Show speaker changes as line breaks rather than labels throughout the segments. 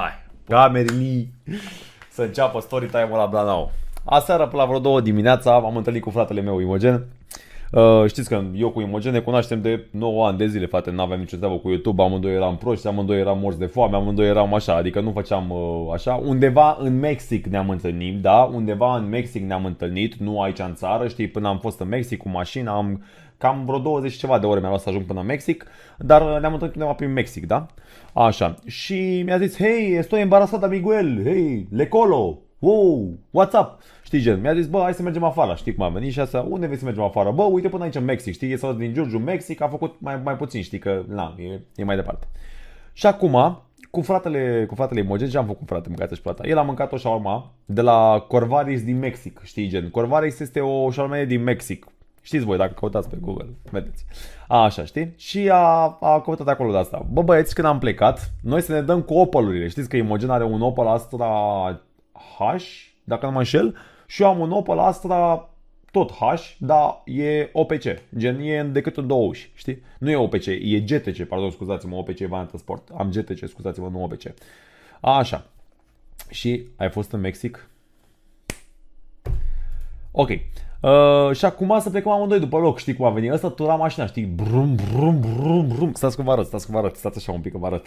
Hai, camerii să înceapă story time-ul la Blanau. Aseară, pe la vreo două dimineața, am întâlnit cu fratele meu, Imogen, Uh, știți că eu cu Imogen ne cunoaștem de 9 ani de zile, frate, nu aveam nicio treabă cu YouTube, amândoi eram proști, amândoi eram morți de foame, amândoi eram așa, adică nu făceam uh, așa. Undeva în Mexic ne-am întâlnit, da, undeva în Mexic ne-am întâlnit, nu aici în țară, știi, până am fost în Mexic cu mașina, am cam vreo 20 ceva de ore mi-a luat să ajung până în Mexic, dar uh, ne-am întâlnit undeva prin Mexic, da? Așa. Și mi-a zis, hei, estoy embarazada, Miguel, hei, lecolo, wow, what's up? Știi, gen, mi-a zis, bă, hai să mergem afară, știi cum am venit și asta, unde vrei să mergem afară? Bă, uite până aici în Mexic, știi, e din Giurgiu, Mexic, a făcut mai, mai puțin, știi că, na, e, e mai departe. Și acum, cu fratele, cu fratele Imogen, ce am făcut cu fratele mâncați și plata? El a mâncat o shawarma de la Corvaris din Mexic, știi, gen, Corvaris este o shawarma din Mexic, Știți voi, dacă căutați pe Google, vedeți. A, așa, știi? Și a, a căutat acolo de asta. Bă, băieți, când am plecat, noi să ne dăm cu opel Știți că Imogen are un Opel Astra H, dacă nu mă înșel, și eu am un Opel Astra tot H, dar e OPC, gen e decât în două uși, știi? Nu e OPC, e GTC, pardon, scuzați-mă, OPC e variantă sport. Am GTC, scuzați-mă, nu OPC. Așa. Și ai fost în Mexic? Ok. Uh, și acum să plecăm amândoi după loc, știi cum a venit ăsta, tura mașina, știi, brum, brum, brum, brum. Stați cum vă arăt, stați cum vă arăt, stați așa un pic că vă arăt.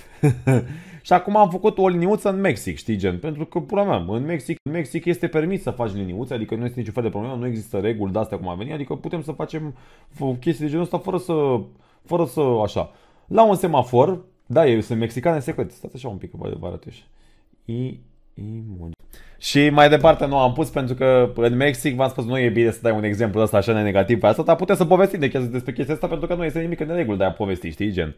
și acum am făcut o liniuță în Mexic, știi, gen, pentru că, pula mea, în Mexic, în Mexic este permis să faci liniuțe, adică nu este niciun fel de problemă, nu există reguli de astea cum a venit, adică putem să facem chestii de genul ăsta fără să, fără să, așa. La un semafor, da, eu sunt mexican în secret, stați așa un pic că vă arăt eu I, i, și mai departe nu am pus pentru că în Mexic v-am spus nu e bine să dai un exemplu ăsta așa de negativ pe asta, dar puteți să povestim de chestia, despre chestia asta pentru că nu este nimic în regulă de a povesti, știi, gen.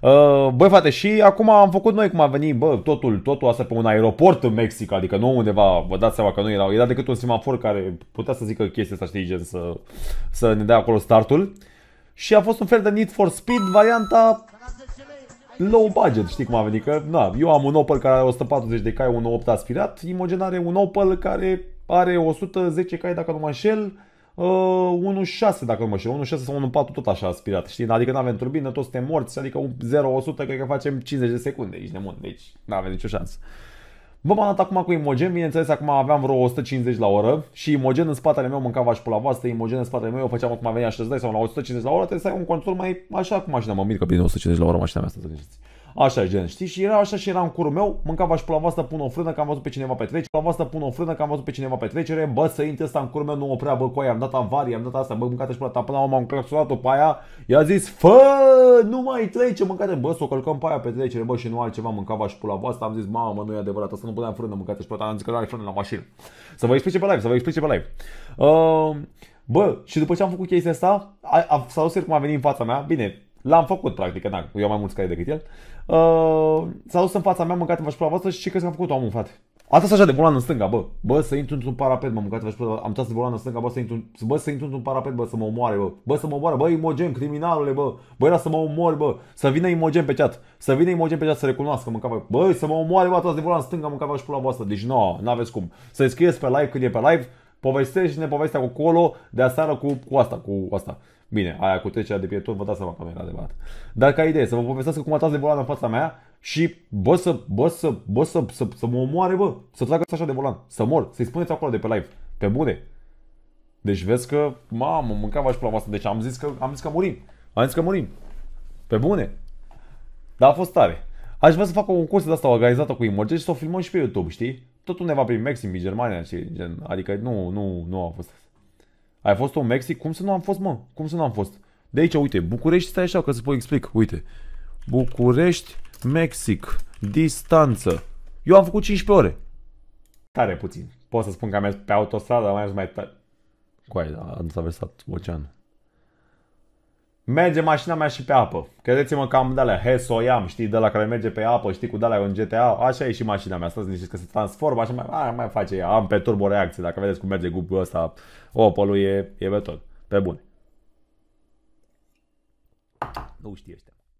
Uh, băi frate, și acum am făcut noi cum a venit, bă, totul, totul asta pe un aeroport în Mexic, adică nu undeva, vă dați seama că nu era, era decât un semafor care putea să zică chestia asta, știi, gen, să, să ne dea acolo startul. Și a fost un fel de Need for Speed, varianta low budget, știi cum a venit? Că, na, eu am un Opel care are 140 de cai, un 8 aspirat, Imogen are un Opel care are 110 cai, dacă nu mă înșel, uh, 1.6 dacă nu mă știu, 1.6 sau 1.4 tot așa aspirat, știi? Adică nu avem turbină, toți suntem morți, adică 0-100 cred că facem 50 de secunde, ești nebun, deci nu avem nicio șansă. Vom am dat acum cu Imogen, bineînțeles, acum aveam vreo 150 la oră și Imogen în spatele meu mâncava și pula voastră, Imogen în spatele meu, eu făceam acum venea și dai sau la 150 la oră, trebuie să ai un control mai așa cu mașina, mă mir că bine 150 la oră mașina mea asta, să Așa, gen, știi? Și era așa și era în curul meu, mâncava și plava asta, pun o frână că am văzut pe cineva pe trecere, plava asta, pun o frână că am văzut pe cineva pe trecere, bă, să intre asta în curul meu, nu oprea, bă, cu aia, am dat avarie, am dat asta, bă, mâncate și plata, până la urmă am claxonat-o pe aia, i-a zis, fă, nu mai trece, mâncate, bă, să o călcăm pe aia pe trecere, bă, și nu altceva, mâncava și pula asta. am zis, mamă, nu e adevărat, asta nu puteam frână, mâncate și plata, am zis că nu are frână la mașină. Să vă explice pe live, să vă explice pe live. Uh, bă, și după ce am făcut chestia asta, a, a, s-a cum a venit în fața mea, bine, L-am făcut, practic, da, eu am mai mulți cai decât el. Uh, s-a dus în fața mea, mâncat în vașpula voastră și ce crezi că am făcut omul, frate? Asta s așa de volan în stânga, bă. Bă, să intru într-un parapet, mă, mâncat vașpula, am tras de volan în stânga, bă, să intru, bă, să intru într-un parapet, bă, să mă omoare, bă. Bă, să mă omoare, bă, imogen, criminalule, bă. Bă, era să mă omori, bă. Să vină imogen pe chat. Să vină imogen pe chat să recunoască, mâncava. Bă, să mă omoare, bă, tras de volan în stânga, mâncava și pula voastră. Deci, nu, no, n-aveți cum. Să scrieți pe live când e pe live, povestești ne povestea cu colo, de aseară cu, cu asta, cu asta. Bine, aia cu trecerea de pieton, vă dați seama că nu era adevărat. Dar ca idee, să vă povestesc cum a tras de volan în fața mea și bă să, bă să, bă să, să, să mă omoare, bă, să tragă așa de volan, să mor, să-i spuneți acolo de pe live, pe bune. Deci vezi că, mamă, mâncava și pula asta, deci am zis că, am zis că murim, am zis că murim, pe bune. Dar a fost tare. Aș vrea să fac o concursă de asta organizată cu Imorge și să o filmăm și pe YouTube, știi? tot undeva prin Mexic, Germania și gen, adică nu, nu, nu a fost. Ai fost un Mexic? Cum să nu am fost, mă? Cum să nu am fost? De aici, uite, București, stai așa că să pot explic, uite. București, Mexic, distanță. Eu am făcut 15 ore. Tare puțin. Pot să spun că am mers pe autostradă, am mers mai tare. Coai, am traversat oceanul. Merge mașina mea și pe apă. Credeți-mă că am de alea, am, știi, de la care merge pe apă, știi, cu de în GTA, așa e și mașina mea. Stați niște că se transformă, așa mai, a, mai face ea. Am pe turbo reacție, dacă vedeți cum merge gubul ăsta, opel e, e pe tot. Pe bune. Nu știi ăștia.